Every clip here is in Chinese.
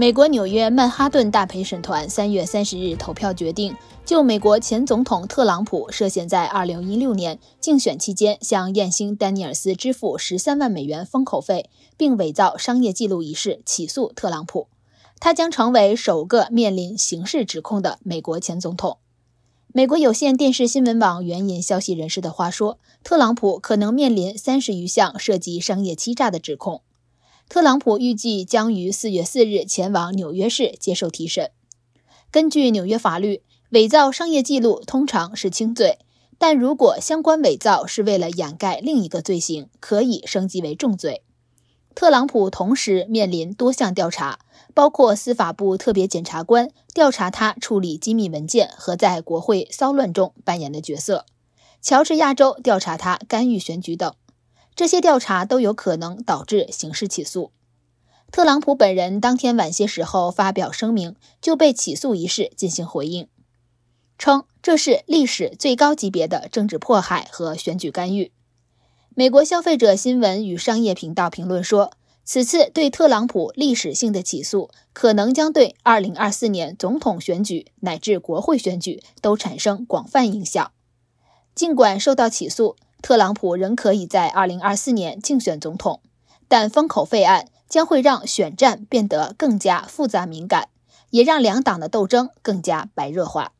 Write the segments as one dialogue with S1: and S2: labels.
S1: 美国纽约曼哈顿大陪审团三月三十日投票决定，就美国前总统特朗普涉嫌在二零一六年竞选期间向燕星丹尼尔斯支付十三万美元封口费，并伪造商业记录一事起诉特朗普。他将成为首个面临刑事指控的美国前总统。美国有线电视新闻网援引消息人士的话说，特朗普可能面临三十余项涉及商业欺诈的指控。特朗普预计将于四月四日前往纽约市接受提审。根据纽约法律，伪造商业记录通常是轻罪，但如果相关伪造是为了掩盖另一个罪行，可以升级为重罪。特朗普同时面临多项调查，包括司法部特别检察官调查他处理机密文件和在国会骚乱中扮演的角色，乔治亚州调查他干预选举等。这些调查都有可能导致刑事起诉。特朗普本人当天晚些时候发表声明，就被起诉一事进行回应，称这是历史最高级别的政治迫害和选举干预。美国消费者新闻与商业频道评论说，此次对特朗普历史性的起诉，可能将对2024年总统选举乃至国会选举都产生广泛影响。尽管受到起诉，特朗普仍可以在二零二四年竞选总统，但封口费案将会让选战变得更加复杂敏感，也让两党的斗争更加白热化。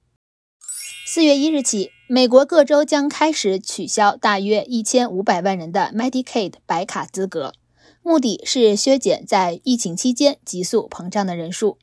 S1: 四月一日起，美国各州将开始取消大约一千五百万人的 Medicaid 白卡资格，目的是削减在疫情期间急速膨胀的人数。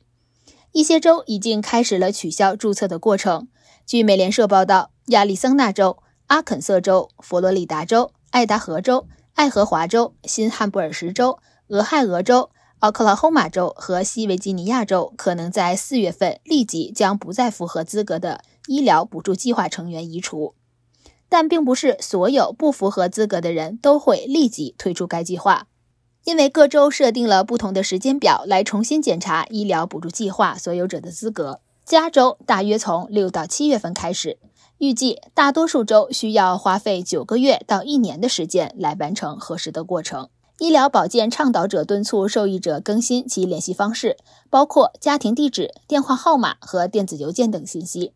S1: 一些州已经开始了取消注册的过程。据美联社报道，亚利桑那州。阿肯色州、佛罗里达州、爱达荷州、爱荷华州、新汉布尔什州、俄亥俄州、奥克拉荷马州和西维吉尼亚州可能在四月份立即将不再符合资格的医疗补助计划成员移除，但并不是所有不符合资格的人都会立即退出该计划，因为各州设定了不同的时间表来重新检查医疗补助计划所有者的资格。加州大约从六到七月份开始。预计大多数州需要花费九个月到一年的时间来完成核实的过程。医疗保健倡导者敦促受益者更新其联系方式，包括家庭地址、电话号码和电子邮件等信息。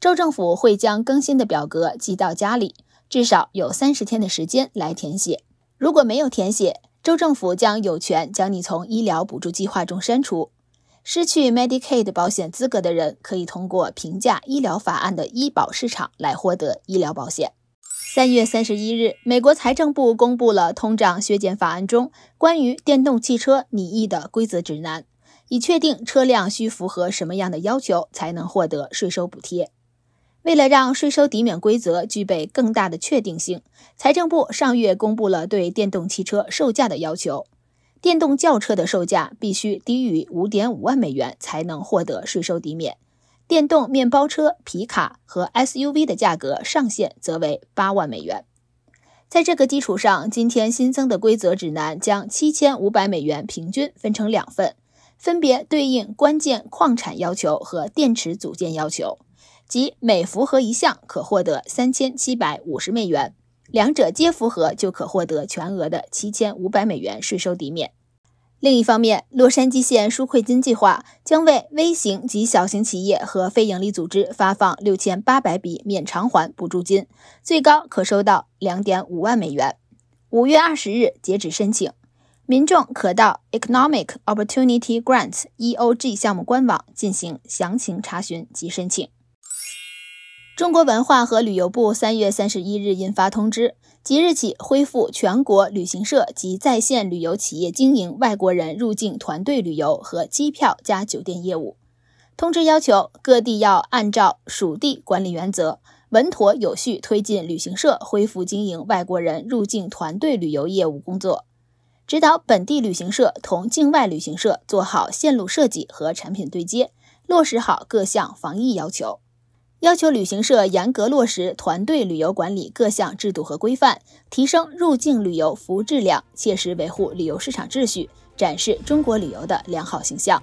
S1: 州政府会将更新的表格寄到家里，至少有三十天的时间来填写。如果没有填写，州政府将有权将你从医疗补助计划中删除。失去 Medicaid 保险资格的人可以通过评价医疗法案的医保市场来获得医疗保险。三月三十一日，美国财政部公布了通胀削减法案中关于电动汽车拟议的规则指南，以确定车辆需符合什么样的要求才能获得税收补贴。为了让税收抵免规则具备更大的确定性，财政部上月公布了对电动汽车售价的要求。电动轿车的售价必须低于五点五万美元才能获得税收抵免，电动面包车、皮卡和 SUV 的价格上限则为八万美元。在这个基础上，今天新增的规则指南将七千五百美元平均分成两份，分别对应关键矿产要求和电池组件要求，即每符合一项可获得三千七百五十美元。两者皆符合，就可获得全额的七千五百美元税收抵免。另一方面，洛杉矶县纾困金计划将为微型及小型企业和非营利组织发放六千八百笔免偿还补助金，最高可收到两点五万美元。五月二十日截止申请，民众可到 Economic Opportunity Grants（EOG） 项目官网进行详情查询及申请。中国文化和旅游部三月三十一日印发通知，即日起恢复全国旅行社及在线旅游企业经营外国人入境团队旅游和机票加酒店业务。通知要求各地要按照属地管理原则，稳妥有序推进旅行社恢复经营外国人入境团队旅游业务工作，指导本地旅行社同境外旅行社做好线路设计和产品对接，落实好各项防疫要求。要求旅行社严格落实团队旅游管理各项制度和规范，提升入境旅游服务质量，切实维护旅游市场秩序，展示中国旅游的良好形象。